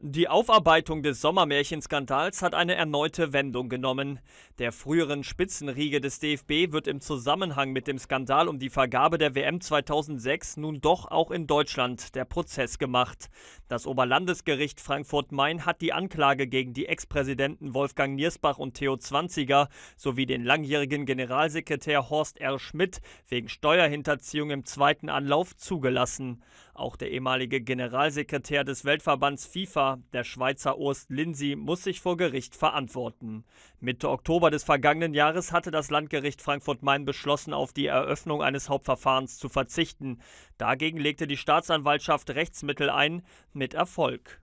Die Aufarbeitung des Sommermärchenskandals hat eine erneute Wendung genommen. Der früheren Spitzenriege des DFB wird im Zusammenhang mit dem Skandal um die Vergabe der WM 2006 nun doch auch in Deutschland der Prozess gemacht. Das Oberlandesgericht Frankfurt-Main hat die Anklage gegen die Ex-Präsidenten Wolfgang Niersbach und Theo Zwanziger sowie den langjährigen Generalsekretär Horst R. Schmidt wegen Steuerhinterziehung im zweiten Anlauf zugelassen. Auch der ehemalige Generalsekretär des Weltverbands FIFA der Schweizer Urst Lindsay, muss sich vor Gericht verantworten. Mitte Oktober des vergangenen Jahres hatte das Landgericht Frankfurt-Main beschlossen, auf die Eröffnung eines Hauptverfahrens zu verzichten. Dagegen legte die Staatsanwaltschaft Rechtsmittel ein, mit Erfolg.